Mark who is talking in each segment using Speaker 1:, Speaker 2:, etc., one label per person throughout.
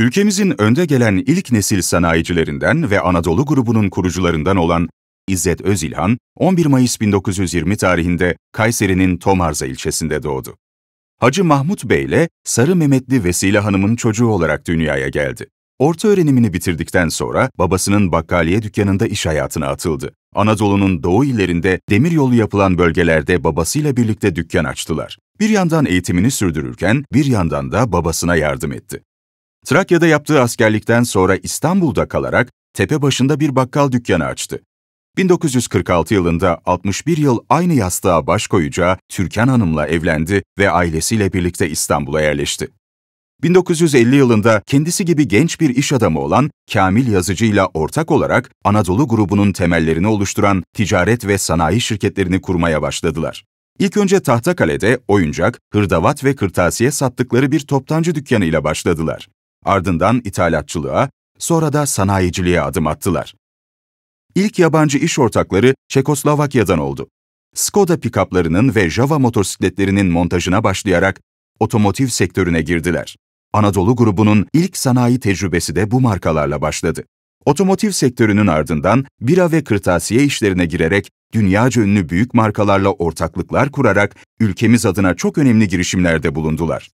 Speaker 1: Ülkemizin önde gelen ilk nesil sanayicilerinden ve Anadolu grubunun kurucularından olan İzzet Özilhan, 11 Mayıs 1920 tarihinde Kayseri'nin Tomarza ilçesinde doğdu. Hacı Mahmut Bey ile Sarı Mehmetli Vesile Hanım'ın çocuğu olarak dünyaya geldi. Orta öğrenimini bitirdikten sonra babasının bakkaliye dükkanında iş hayatına atıldı. Anadolu'nun doğu illerinde demiryolu yapılan bölgelerde babasıyla birlikte dükkan açtılar. Bir yandan eğitimini sürdürürken bir yandan da babasına yardım etti. Trakya'da yaptığı askerlikten sonra İstanbul'da kalarak tepe başında bir bakkal dükkanı açtı. 1946 yılında 61 yıl aynı yastığa baş koyacağı Türkan Hanım'la evlendi ve ailesiyle birlikte İstanbul'a yerleşti. 1950 yılında kendisi gibi genç bir iş adamı olan Kamil Yazıcı ile ortak olarak Anadolu grubunun temellerini oluşturan ticaret ve sanayi şirketlerini kurmaya başladılar. İlk önce Tahtakale'de oyuncak, hırdavat ve kırtasiye sattıkları bir toptancı dükkanıyla başladılar ardından ithalatçılığa, sonra da sanayiciliğe adım attılar. İlk yabancı iş ortakları Çekoslovakya'dan oldu. Skoda pikaplarının ve Java motosikletlerinin montajına başlayarak otomotiv sektörüne girdiler. Anadolu grubunun ilk sanayi tecrübesi de bu markalarla başladı. Otomotiv sektörünün ardından bira ve kırtasiye işlerine girerek dünyaca ünlü büyük markalarla ortaklıklar kurarak ülkemiz adına çok önemli girişimlerde bulundular.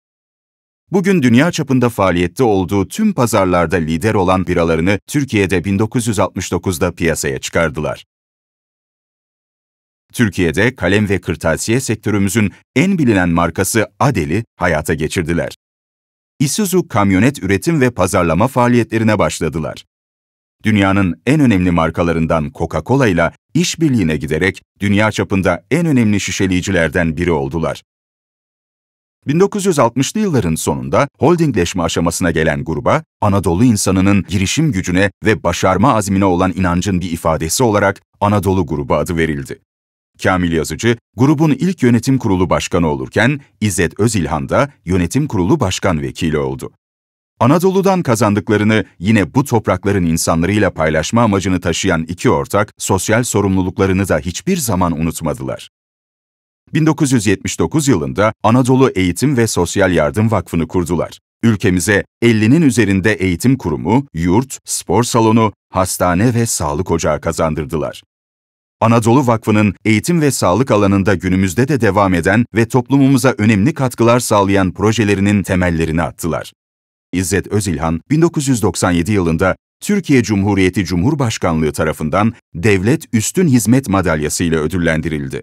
Speaker 1: Bugün dünya çapında faaliyette olduğu tüm pazarlarda lider olan biralarını Türkiye'de 1969'da piyasaya çıkardılar. Türkiye'de kalem ve kırtasiye sektörümüzün en bilinen markası Adeli hayata geçirdiler. Isuzu kamyonet üretim ve pazarlama faaliyetlerine başladılar. Dünyanın en önemli markalarından Coca-Cola ile işbirliğine giderek dünya çapında en önemli şişeleyicilerden biri oldular. 1960'lı yılların sonunda holdingleşme aşamasına gelen gruba, Anadolu insanının girişim gücüne ve başarma azmine olan inancın bir ifadesi olarak Anadolu grubu adı verildi. Kamil Yazıcı, grubun ilk yönetim kurulu başkanı olurken İzzet Özilhan da yönetim kurulu başkan vekili oldu. Anadolu'dan kazandıklarını yine bu toprakların insanlarıyla paylaşma amacını taşıyan iki ortak, sosyal sorumluluklarını da hiçbir zaman unutmadılar. 1979 yılında Anadolu Eğitim ve Sosyal Yardım Vakfı'nı kurdular. Ülkemize 50'nin üzerinde eğitim kurumu, yurt, spor salonu, hastane ve sağlık ocağı kazandırdılar. Anadolu Vakfı'nın eğitim ve sağlık alanında günümüzde de devam eden ve toplumumuza önemli katkılar sağlayan projelerinin temellerini attılar. İzzet Özilhan, 1997 yılında Türkiye Cumhuriyeti Cumhurbaşkanlığı tarafından Devlet Üstün Hizmet Madalyası ile ödüllendirildi.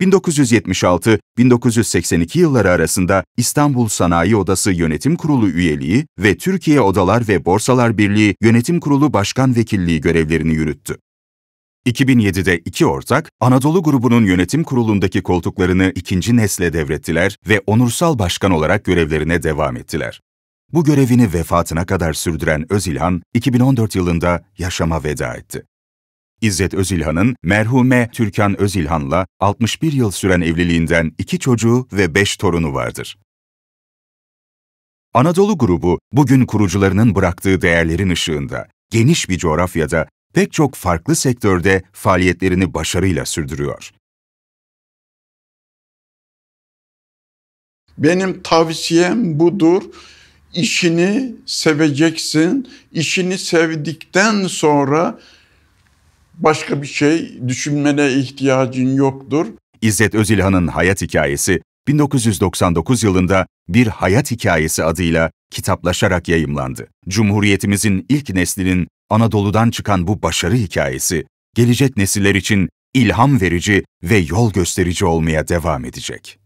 Speaker 1: 1976-1982 yılları arasında İstanbul Sanayi Odası Yönetim Kurulu üyeliği ve Türkiye Odalar ve Borsalar Birliği Yönetim Kurulu Başkan Vekilliği görevlerini yürüttü. 2007'de iki ortak, Anadolu Grubu'nun yönetim kurulundaki koltuklarını ikinci nesle devrettiler ve onursal başkan olarak görevlerine devam ettiler. Bu görevini vefatına kadar sürdüren Özilhan, 2014 yılında yaşama veda etti. İzzet Özilhan'ın merhume Türkan Özilhan'la 61 yıl süren evliliğinden iki çocuğu ve beş torunu vardır. Anadolu grubu bugün kurucularının bıraktığı değerlerin ışığında geniş bir coğrafyada pek çok farklı sektörde faaliyetlerini başarıyla sürdürüyor. Benim tavsiyem budur. İşini seveceksin. İşini sevdikten sonra başka bir şey düşünmene ihtiyacın yoktur. İzzet Özilhan'ın hayat hikayesi 1999 yılında Bir Hayat Hikayesi adıyla kitaplaşarak yayımlandı. Cumhuriyetimizin ilk neslinin Anadolu'dan çıkan bu başarı hikayesi gelecek nesiller için ilham verici ve yol gösterici olmaya devam edecek.